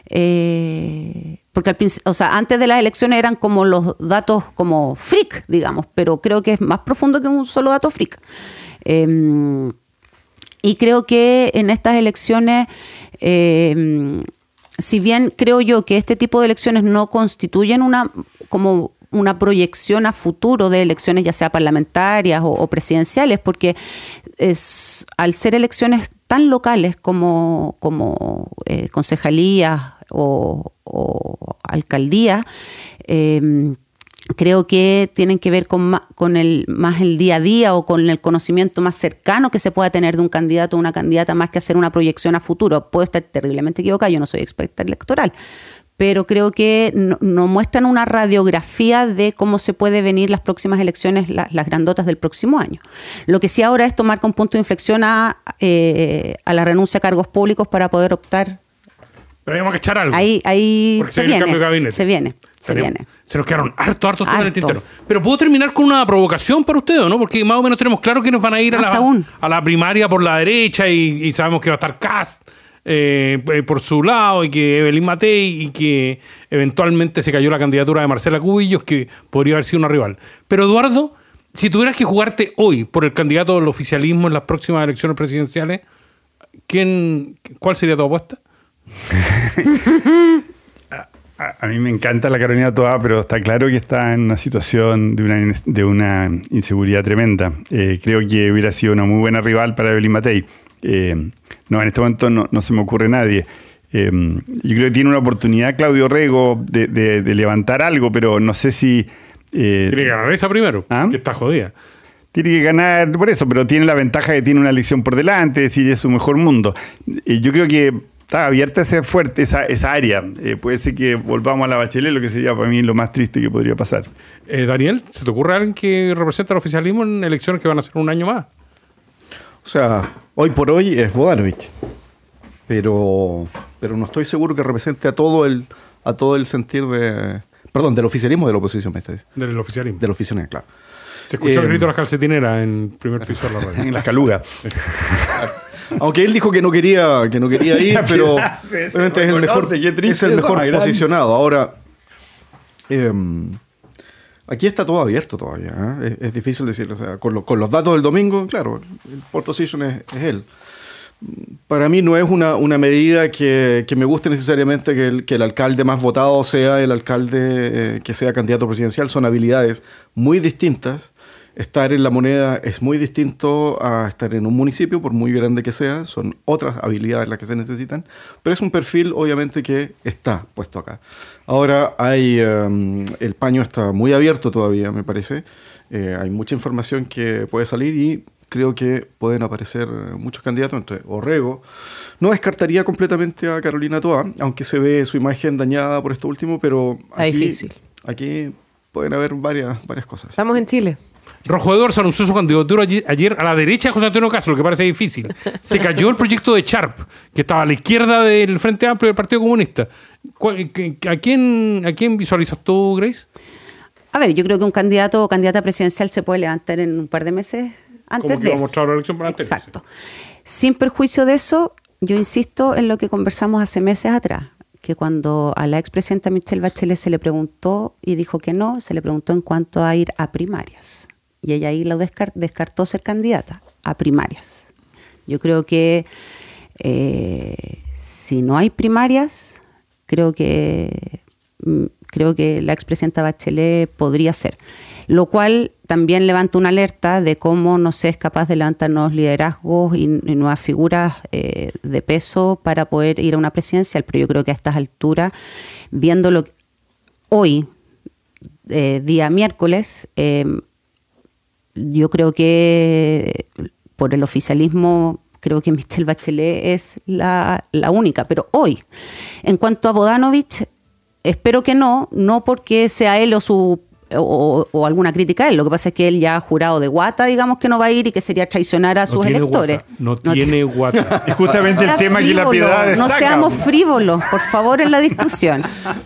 Eh, porque o sea, antes de las elecciones eran como los datos como freak, digamos, pero creo que es más profundo que un solo dato freak. Em, y creo que en estas elecciones, em, si bien creo yo que este tipo de elecciones no constituyen una como una proyección a futuro de elecciones, ya sea parlamentarias o, presidenciales, porque es, al ser elecciones tan locales como, como eh, concejalías o, o alcaldías, em, creo que tienen que ver con, con el, más el día a día o con el conocimiento más cercano que se pueda tener de un candidato o una candidata más que hacer una proyección a futuro. Puedo estar terriblemente equivocada, yo no soy experta electoral, pero creo que nos muestran una radiografía de cómo se pueden venir las próximas elecciones, las grandotas del próximo año. Lo que sí ahora es tomar con punto de inflexión a, eh, a la renuncia a cargos públicos para poder optar tenemos que echar algo. Ahí, ahí se, viene, se viene. Se nos quedaron harto, hartos en el tintero. Pero puedo terminar con una provocación para ustedes, ¿no? Porque más o menos tenemos claro que nos van a ir a la, primaria por la derecha y, sabemos que va a estar Cast. Eh, eh, por su lado y que Evelyn Matei y que eventualmente se cayó la candidatura de Marcela Cubillos, que podría haber sido una rival. Pero Eduardo, si tuvieras que jugarte hoy por el candidato del oficialismo en las próximas elecciones presidenciales, ¿quién, ¿cuál sería tu apuesta? a, mí me encanta la Carolina toda, pero está claro que está en una situación de una, inseguridad tremenda. Eh, creo que hubiera sido una muy buena rival para Evelyn Matei. Eh, no, en este momento no, se me ocurre nadie. Eh, yo creo que tiene una oportunidad Claudio Rego de, levantar algo, pero no sé si... tiene que ganar esa primero, ¿Ah? que está jodida tiene que ganar por eso, pero tiene la ventaja de que tiene una elección por delante, es decir, es su mejor mundo. yo creo que está abierta ese fuerte, esa, esa área. Eh, puede ser que volvamos a la bachelet, lo que sería para mí lo más triste que podría pasar. Eh, Daniel, ¿se te ocurre alguien que represente al oficialismo en elecciones que van a ser un año más? O sea, hoy por hoy es Bodanovich, pero, pero no estoy seguro que represente a todo el, a todo el sentir de... Perdón, del oficialismo de la oposición, me Del oficialismo. Del oficialismo, claro. Se escuchó el eh, grito de las calcetineras en primer piso de la radio. En las calugas. Aunque él dijo que no quería, que no quería ir, pero es el mejor, es posicionado. Ahora, em, aquí está todo abierto todavía. ¿eh? Es, difícil decirlo. O sea, con, los datos del domingo, claro, el Porto es él para mí no es una, una medida que, que, me guste necesariamente que el, que el, alcalde más votado sea el alcalde eh, que sea candidato presidencial. Son habilidades muy distintas. Estar en la moneda es muy distinto a estar en un municipio, por muy grande que sea. Son otras habilidades las que se necesitan. Pero es un perfil, obviamente, que está puesto acá. Ahora hay. Em, el paño está muy abierto todavía, me parece. Eh, hay mucha información que puede salir y creo que pueden aparecer muchos candidatos, Entonces, Orrego. No descartaría completamente a Carolina Toa, aunque se ve su imagen dañada por esto último, pero aquí, aquí pueden haber varias, varias cosas. Estamos en Chile. Rojo Edwards anunció su candidatura ayer a la derecha de José Antonio Castro, lo que parece difícil. Se cayó el proyecto de Sharp, que estaba a la izquierda del Frente Amplio del Partido Comunista. ¿A quién, a quién visualizas tú, Grace? A ver, yo creo que un candidato o candidata presidencial se puede levantar en un par de meses antes de... Exacto. Sin perjuicio de eso, yo insisto en lo que conversamos hace meses atrás, que cuando a la expresidenta Michelle Bachelet se le preguntó y dijo que no, se le preguntó en cuanto a ir a primarias. Y ella ahí lo descartó ser candidata a primarias. Yo creo que eh, si no hay primarias, creo que mm, creo que la expresidenta Bachelet podría ser lo cual también levanta una alerta de cómo no se es capaz de levantar nuevos liderazgos y, nuevas figuras eh, de peso para poder ir a una presidencial. Pero yo creo que a estas alturas, viendo lo hoy, eh, día miércoles, em, yo creo que por el oficialismo creo que Michelle Bachelet es la, la, única, pero hoy. En cuanto a Bodanovich, espero que no, no porque sea él o su o, alguna crítica a él. Lo que pasa es que él ya ha jurado de guata, digamos, que no va a ir y que sería traicionar a sus electores. no, tiene guata. Es justamente el tema que la piedad No seamos frívolos, por favor, en la discusión.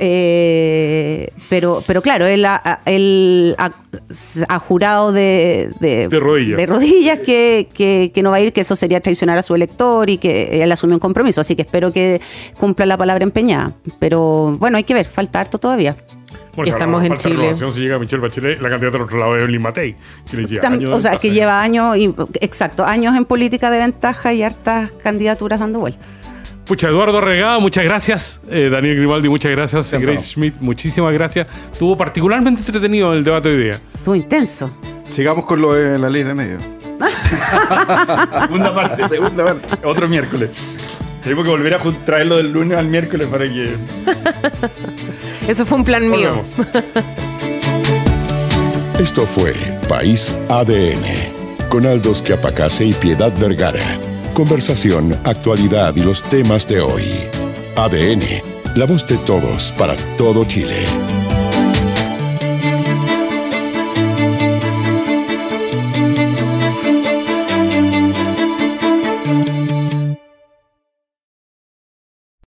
Eh, pero, pero claro, él ha, ha, jurado de, de, rodillas, que, que, que, no va a ir, que eso sería traicionar a su elector y que él asume un compromiso. Así que espero que cumpla la palabra empeñada. Pero bueno, hay que ver, falta harto todavía. Bueno, estamos en Chile. Si llega Bachelet, la candidata del otro lado es Matei. o sea, que lleva años, y, exacto, años en política de ventaja y hartas candidaturas dando vueltas. Pucha, Eduardo Regado, muchas gracias. Eh, Daniel Grimaldi, muchas gracias. Grace Schmidt, muchísimas gracias. Estuvo particularmente entretenido el debate de hoy día. Estuvo intenso. Sigamos con lo de la ley de medio segunda parte, segunda parte. Otro miércoles. Tenemos que volver a traerlo del lunes al miércoles para que. Eso fue un plan mío. Esto fue País ADN con Aldos Chiapacase y Piedad Vergara. Conversación, actualidad y los temas de hoy. ADN, la voz de todos para todo Chile.